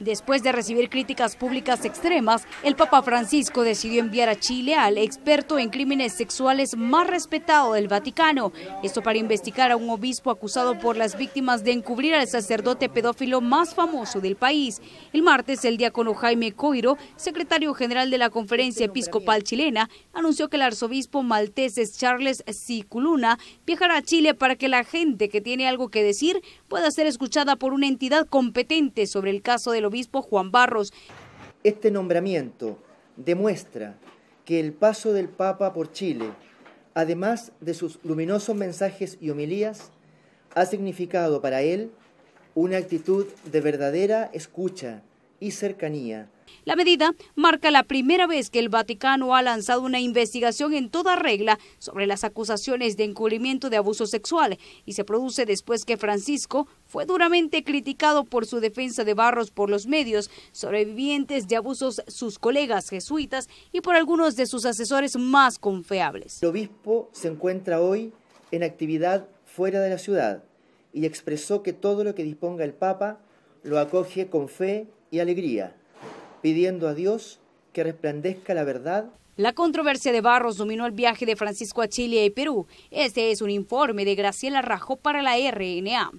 Después de recibir críticas públicas extremas, el Papa Francisco decidió enviar a Chile al experto en crímenes sexuales más respetado del Vaticano. Esto para investigar a un obispo acusado por las víctimas de encubrir al sacerdote pedófilo más famoso del país. El martes, el diácono Jaime Coiro, secretario general de la Conferencia Episcopal Chilena, anunció que el arzobispo Malteses Charles Ciculuna viajará a Chile para que la gente que tiene algo que decir pueda ser escuchada por una entidad competente sobre el caso del obispo Juan Barros. Este nombramiento demuestra que el paso del Papa por Chile, además de sus luminosos mensajes y homilías, ha significado para él una actitud de verdadera escucha y cercanía la medida marca la primera vez que el Vaticano ha lanzado una investigación en toda regla sobre las acusaciones de encubrimiento de abuso sexual y se produce después que Francisco fue duramente criticado por su defensa de Barros por los medios, sobrevivientes de abusos sus colegas jesuitas y por algunos de sus asesores más confiables. El obispo se encuentra hoy en actividad fuera de la ciudad y expresó que todo lo que disponga el Papa lo acoge con fe y alegría pidiendo a Dios que resplandezca la verdad. La controversia de Barros dominó el viaje de Francisco a Chile y Perú. Este es un informe de Graciela Rajó para la RNA.